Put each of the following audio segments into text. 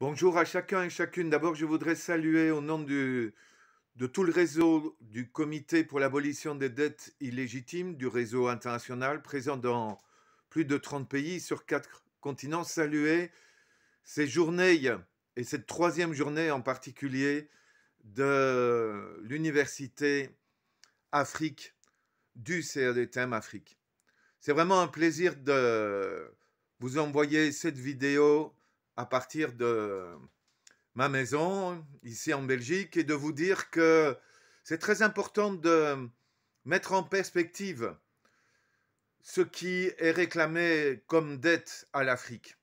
Bonjour à chacun et chacune. D'abord, je voudrais saluer au nom de tout le réseau du Comité pour l'abolition des dettes illégitimes du réseau international présent dans plus de 30 pays sur quatre continents, saluer ces journées et cette troisième journée en particulier de l'université Afrique du CRDTM e Afrique. C'est vraiment un plaisir de vous envoyer cette vidéo à partir de ma maison ici en Belgique et de vous dire que c'est très important de mettre en perspective ce qui est réclamé comme dette à l'Afrique,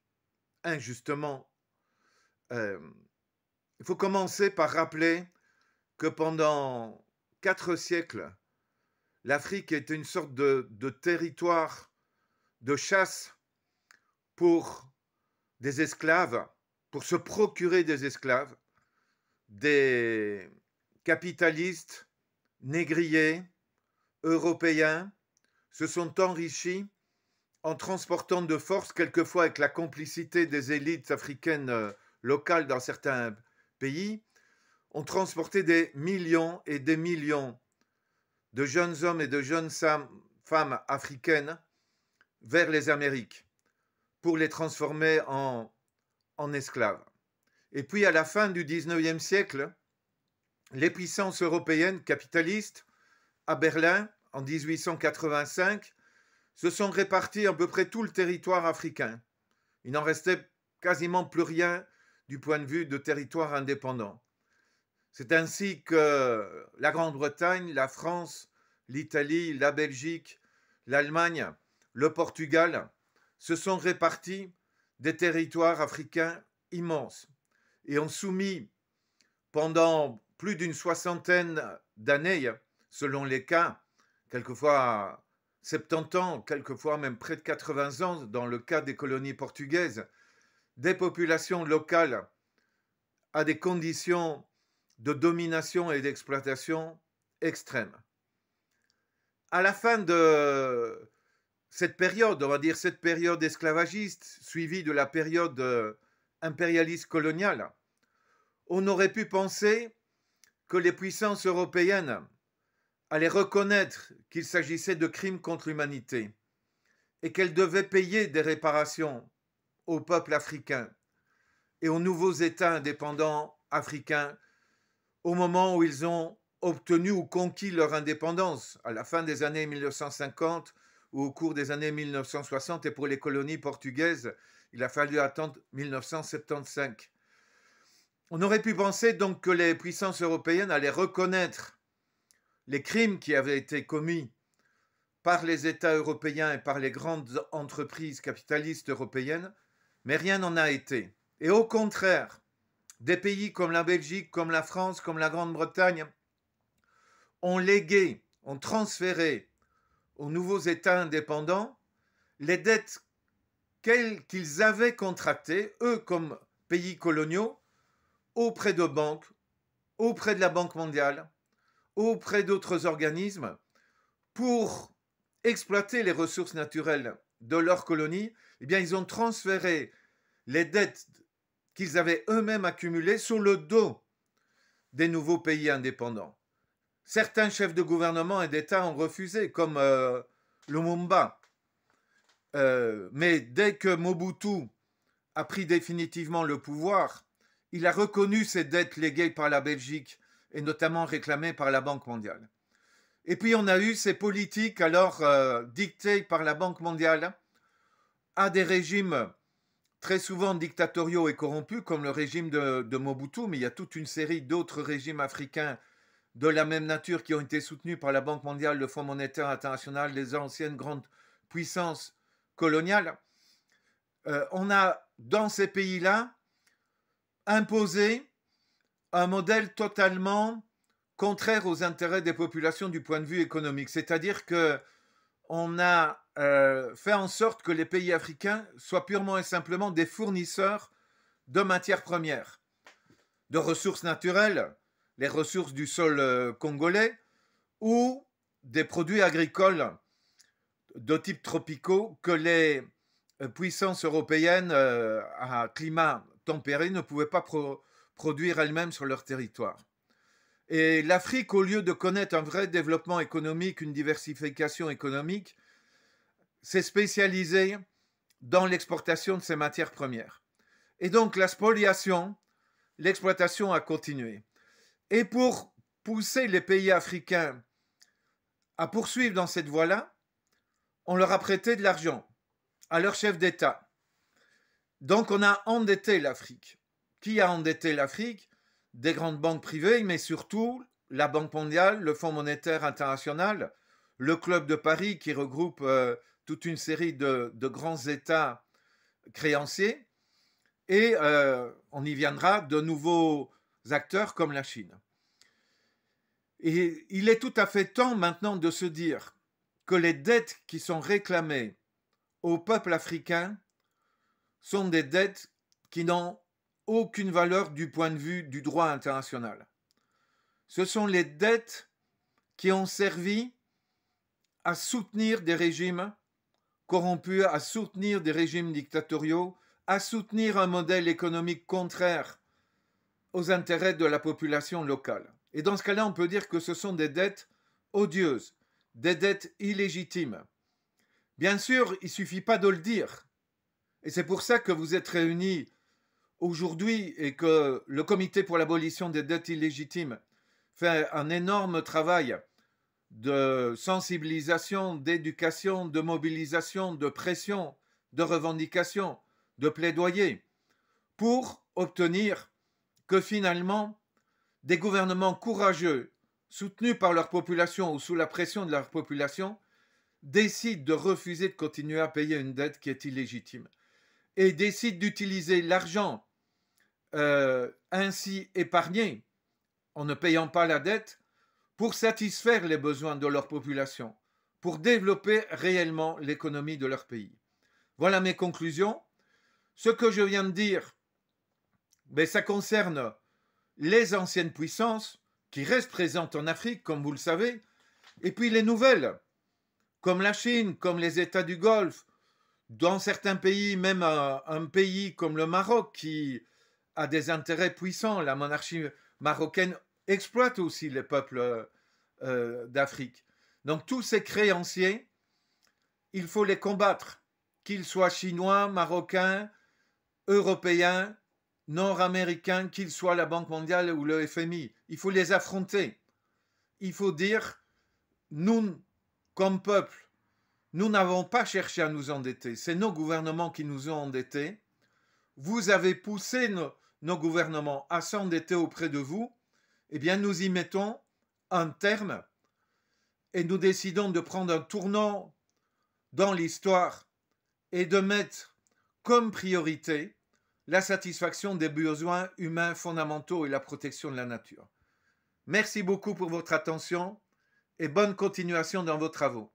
injustement. Euh, il faut commencer par rappeler que pendant quatre siècles, l'Afrique était une sorte de territoire de chasse pour des esclaves, pour se procurer des esclaves, des capitalistes, négriers, européens, se sont enrichis en transportant de force, quelquefois avec la complicité des élites africaines euh, locales dans certains pays, ont transporté des millions et des millions de jeunes hommes et de jeunes femmes africaines vers les Amériques pour les transformer en, esclaves. Et puis à la fin du XIXe siècle, les puissances européennes capitalistes à Berlin en 1885 se sont réparties à peu près tout le territoire africain. Il n'en restait quasiment plus rien du point de vue de territoire indépendant. C'est ainsi que la Grande-Bretagne, la France, l'Italie, la Belgique, l'Allemagne, le Portugal se sont répartis des territoires africains immenses et ont soumis pendant plus d'une soixantaine d'années, selon les cas, quelquefois 70 ans, quelquefois même près de 80 ans dans le cas des colonies portugaises, des populations locales à des conditions de domination et d'exploitation extrêmes. À la fin de cette période, on va dire cette période esclavagiste, suivie de la période euh, impérialiste coloniale, on aurait pu penser que les puissances européennes allaient reconnaître qu'il s'agissait de crimes contre l'humanité et qu'elles devaient payer des réparations au peuple africain et aux nouveaux États indépendants africains au moment où ils ont obtenu ou conquis leur indépendance à la fin des années 1950 au cours des années 1960 et pour les colonies portugaises, il a fallu attendre 1975. On aurait pu penser donc que les puissances européennes allaient reconnaître les crimes qui avaient été commis par les États européens et par les grandes entreprises capitalistes européennes, mais rien n'en a été. Et au contraire, des pays comme la Belgique, comme la France, comme la Grande-Bretagne ont légué, ont transféré aux nouveaux États indépendants les dettes qu'ils avaient contractées, eux comme pays coloniaux, auprès de banques, auprès de la Banque mondiale, auprès d'autres organismes, pour exploiter les ressources naturelles de leur colonie, eh bien, ils ont transféré les dettes qu'ils avaient eux-mêmes accumulées sur le dos des nouveaux pays indépendants. Certains chefs de gouvernement et d'État ont refusé, comme le euh, Lumumba. Euh, mais dès que Mobutu a pris définitivement le pouvoir, il a reconnu ses dettes léguées par la Belgique et notamment réclamées par la Banque mondiale. Et puis on a eu ces politiques alors euh, dictées par la Banque mondiale à des régimes très souvent dictatoriaux et corrompus, comme le régime de Mobutu, mais il y a toute une série d'autres régimes africains de la même nature qui ont été soutenus par la Banque mondiale, le Fonds monétaire international, les anciennes grandes puissances coloniales, euh, on a dans ces pays-là imposé un modèle totalement contraire aux intérêts des populations du point de vue économique. C'est-à-dire que on a euh, fait en sorte que les pays africains soient purement et simplement des fournisseurs de matières premières, de ressources naturelles, les ressources du sol euh, congolais ou des produits agricoles de type tropicaux que les euh, puissances européennes euh, à climat tempéré ne pouvaient pas produire elles-mêmes sur leur territoire. Et l'Afrique, au lieu de connaître un vrai développement économique, une diversification économique, s'est spécialisée dans l'exportation de ces matières premières. Et donc la spoliation, l'exploitation a continué. Et pour pousser les pays africains à poursuivre dans cette voie-là, on leur a prêté de l'argent à leur chef d'État. Donc on a endetté l'Afrique. Qui a endetté l'Afrique Des grandes banques privées, mais surtout la Banque mondiale, le Fonds monétaire international, le Club de Paris qui regroupe euh, toute une série de, grands États créanciers. Et euh, on y viendra de nouveaux acteurs comme la Chine. Et il est tout à fait temps maintenant de se dire que les dettes qui sont réclamées au peuple africain sont des dettes qui n'ont aucune valeur du point de vue du droit international. Ce sont les dettes qui ont servi à soutenir des régimes corrompus, à soutenir des régimes dictatoriaux, à soutenir un modèle économique contraire aux intérêts de la population locale. Et dans ce cas-là, on peut dire que ce sont des dettes odieuses, des dettes illégitimes. Bien sûr, il ne suffit pas de le dire. Et c'est pour ça que vous êtes réunis aujourd'hui et que le Comité pour l'abolition des dettes illégitimes fait un énorme travail de sensibilisation, d'éducation, de mobilisation, de pression, de revendication, de plaidoyer pour obtenir que finalement, des gouvernements courageux, soutenus par leur population ou sous la pression de leur population, décident de refuser de continuer à payer une dette qui est illégitime et décident d'utiliser l'argent euh, ainsi épargné en ne payant pas la dette pour satisfaire les besoins de leur population, pour développer réellement l'économie de leur pays. Voilà mes conclusions. Ce que je viens de dire mais ça concerne les anciennes puissances qui restent présentes en Afrique, comme vous le savez, et puis les nouvelles, comme la Chine, comme les États du Golfe, dans certains pays, même un, pays comme le Maroc qui a des intérêts puissants, la monarchie marocaine exploite aussi les peuples euh, d'Afrique. Donc tous ces créanciers, il faut les combattre, qu'ils soient chinois, marocains, européens, nord-américains, qu'ils soient la Banque mondiale ou le FMI. Il faut les affronter. Il faut dire, nous, comme peuple, nous n'avons pas cherché à nous endetter. C'est nos gouvernements qui nous ont endettés. Vous avez poussé nos, gouvernements à s'endetter auprès de vous. Eh bien, nous y mettons un terme et nous décidons de prendre un tournant dans l'histoire et de mettre comme priorité la satisfaction des besoins humains fondamentaux et la protection de la nature. Merci beaucoup pour votre attention et bonne continuation dans vos travaux.